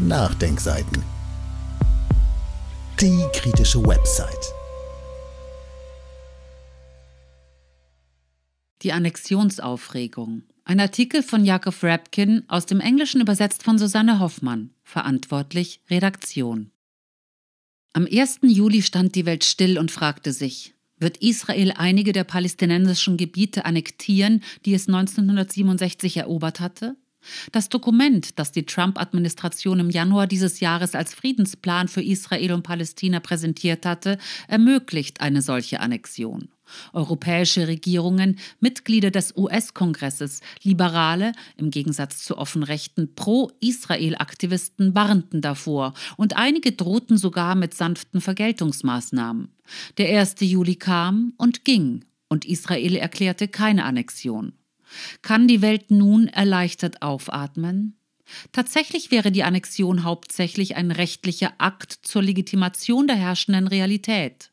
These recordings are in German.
Nachdenkseiten. Die kritische Website. Die Annexionsaufregung. Ein Artikel von Jakob Rapkin, aus dem Englischen übersetzt von Susanne Hoffmann, verantwortlich Redaktion. Am 1. Juli stand die Welt still und fragte sich, wird Israel einige der palästinensischen Gebiete annektieren, die es 1967 erobert hatte? Das Dokument, das die Trump-Administration im Januar dieses Jahres als Friedensplan für Israel und Palästina präsentiert hatte, ermöglicht eine solche Annexion. Europäische Regierungen, Mitglieder des US-Kongresses, Liberale, im Gegensatz zu offen rechten Pro-Israel-Aktivisten warnten davor und einige drohten sogar mit sanften Vergeltungsmaßnahmen. Der 1. Juli kam und ging und Israel erklärte keine Annexion. Kann die Welt nun erleichtert aufatmen? Tatsächlich wäre die Annexion hauptsächlich ein rechtlicher Akt zur Legitimation der herrschenden Realität.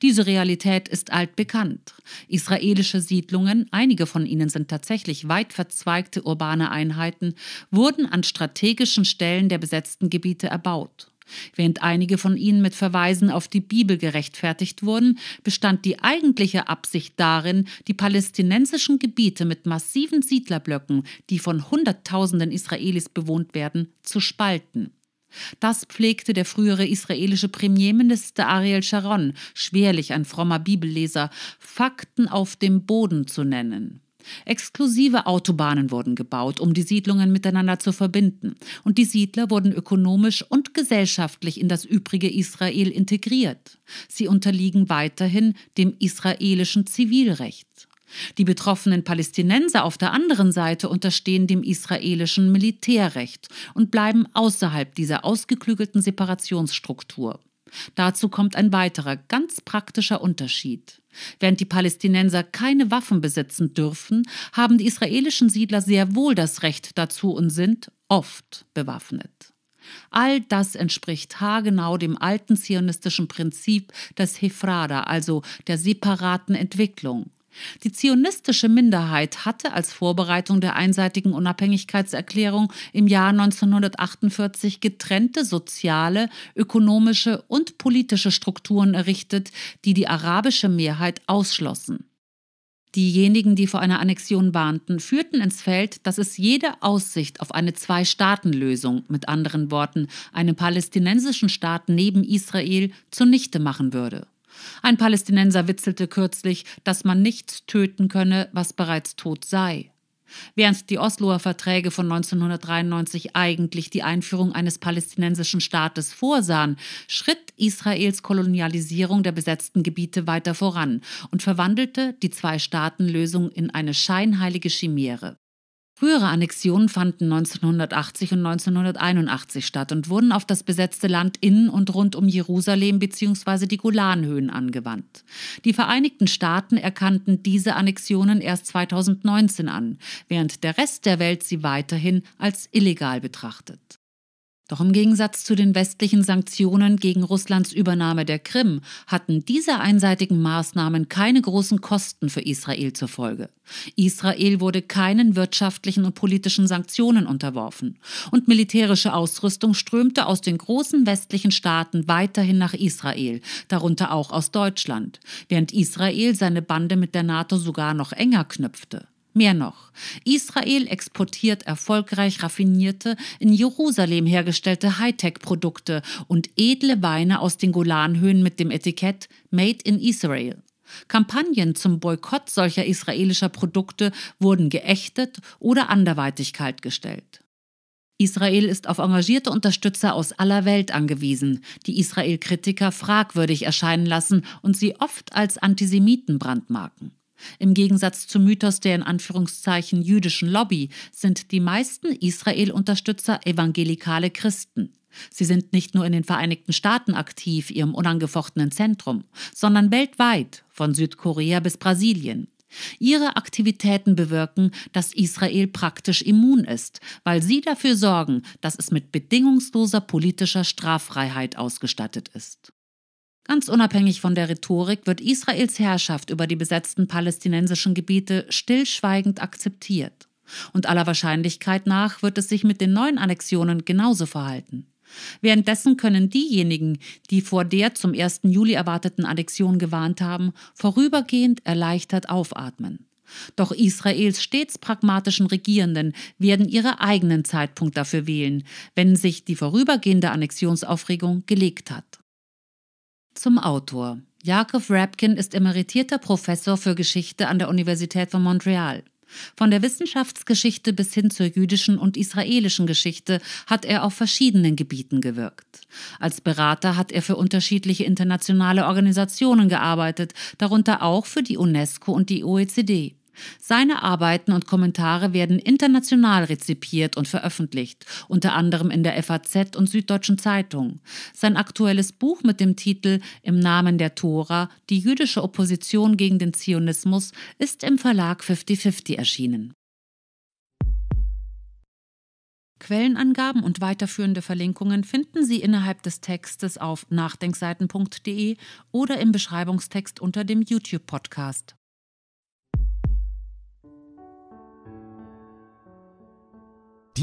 Diese Realität ist altbekannt. Israelische Siedlungen, einige von ihnen sind tatsächlich weit verzweigte urbane Einheiten, wurden an strategischen Stellen der besetzten Gebiete erbaut. Während einige von ihnen mit Verweisen auf die Bibel gerechtfertigt wurden, bestand die eigentliche Absicht darin, die palästinensischen Gebiete mit massiven Siedlerblöcken, die von Hunderttausenden Israelis bewohnt werden, zu spalten. Das pflegte der frühere israelische Premierminister Ariel Sharon, schwerlich ein frommer Bibelleser, Fakten auf dem Boden zu nennen. Exklusive Autobahnen wurden gebaut, um die Siedlungen miteinander zu verbinden, und die Siedler wurden ökonomisch und gesellschaftlich in das übrige Israel integriert. Sie unterliegen weiterhin dem israelischen Zivilrecht. Die betroffenen Palästinenser auf der anderen Seite unterstehen dem israelischen Militärrecht und bleiben außerhalb dieser ausgeklügelten Separationsstruktur. Dazu kommt ein weiterer ganz praktischer Unterschied. Während die Palästinenser keine Waffen besitzen dürfen, haben die israelischen Siedler sehr wohl das Recht dazu und sind oft bewaffnet. All das entspricht haargenau dem alten zionistischen Prinzip des Hefrada, also der separaten Entwicklung. Die zionistische Minderheit hatte als Vorbereitung der einseitigen Unabhängigkeitserklärung im Jahr 1948 getrennte soziale, ökonomische und politische Strukturen errichtet, die die arabische Mehrheit ausschlossen. Diejenigen, die vor einer Annexion warnten, führten ins Feld, dass es jede Aussicht auf eine Zwei-Staaten-Lösung, mit anderen Worten einen palästinensischen Staat neben Israel, zunichte machen würde. Ein Palästinenser witzelte kürzlich, dass man nichts töten könne, was bereits tot sei. Während die Osloer Verträge von 1993 eigentlich die Einführung eines palästinensischen Staates vorsahen, schritt Israels Kolonialisierung der besetzten Gebiete weiter voran und verwandelte die Zwei-Staaten-Lösung in eine scheinheilige Chimäre. Frühere Annexionen fanden 1980 und 1981 statt und wurden auf das besetzte Land in und rund um Jerusalem bzw. die Golanhöhen angewandt. Die Vereinigten Staaten erkannten diese Annexionen erst 2019 an, während der Rest der Welt sie weiterhin als illegal betrachtet. Doch im Gegensatz zu den westlichen Sanktionen gegen Russlands Übernahme der Krim hatten diese einseitigen Maßnahmen keine großen Kosten für Israel zur Folge. Israel wurde keinen wirtschaftlichen und politischen Sanktionen unterworfen und militärische Ausrüstung strömte aus den großen westlichen Staaten weiterhin nach Israel, darunter auch aus Deutschland, während Israel seine Bande mit der NATO sogar noch enger knüpfte. Mehr noch, Israel exportiert erfolgreich raffinierte, in Jerusalem hergestellte Hightech-Produkte und edle Weine aus den Golanhöhen mit dem Etikett Made in Israel. Kampagnen zum Boykott solcher israelischer Produkte wurden geächtet oder anderweitig kaltgestellt. Israel ist auf engagierte Unterstützer aus aller Welt angewiesen, die Israel-Kritiker fragwürdig erscheinen lassen und sie oft als Antisemiten brandmarken. Im Gegensatz zum Mythos der in Anführungszeichen jüdischen Lobby sind die meisten Israel-Unterstützer evangelikale Christen. Sie sind nicht nur in den Vereinigten Staaten aktiv, ihrem unangefochtenen Zentrum, sondern weltweit, von Südkorea bis Brasilien. Ihre Aktivitäten bewirken, dass Israel praktisch immun ist, weil sie dafür sorgen, dass es mit bedingungsloser politischer Straffreiheit ausgestattet ist. Ganz unabhängig von der Rhetorik wird Israels Herrschaft über die besetzten palästinensischen Gebiete stillschweigend akzeptiert. Und aller Wahrscheinlichkeit nach wird es sich mit den neuen Annexionen genauso verhalten. Währenddessen können diejenigen, die vor der zum 1. Juli erwarteten Annexion gewarnt haben, vorübergehend erleichtert aufatmen. Doch Israels stets pragmatischen Regierenden werden ihre eigenen Zeitpunkt dafür wählen, wenn sich die vorübergehende Annexionsaufregung gelegt hat. Zum Autor. Jakob Rapkin ist emeritierter Professor für Geschichte an der Universität von Montreal. Von der Wissenschaftsgeschichte bis hin zur jüdischen und israelischen Geschichte hat er auf verschiedenen Gebieten gewirkt. Als Berater hat er für unterschiedliche internationale Organisationen gearbeitet, darunter auch für die UNESCO und die OECD. Seine Arbeiten und Kommentare werden international rezipiert und veröffentlicht, unter anderem in der FAZ und Süddeutschen Zeitung. Sein aktuelles Buch mit dem Titel Im Namen der Tora, die jüdische Opposition gegen den Zionismus, ist im Verlag 5050 erschienen. Quellenangaben und weiterführende Verlinkungen finden Sie innerhalb des Textes auf nachdenkseiten.de oder im Beschreibungstext unter dem YouTube-Podcast.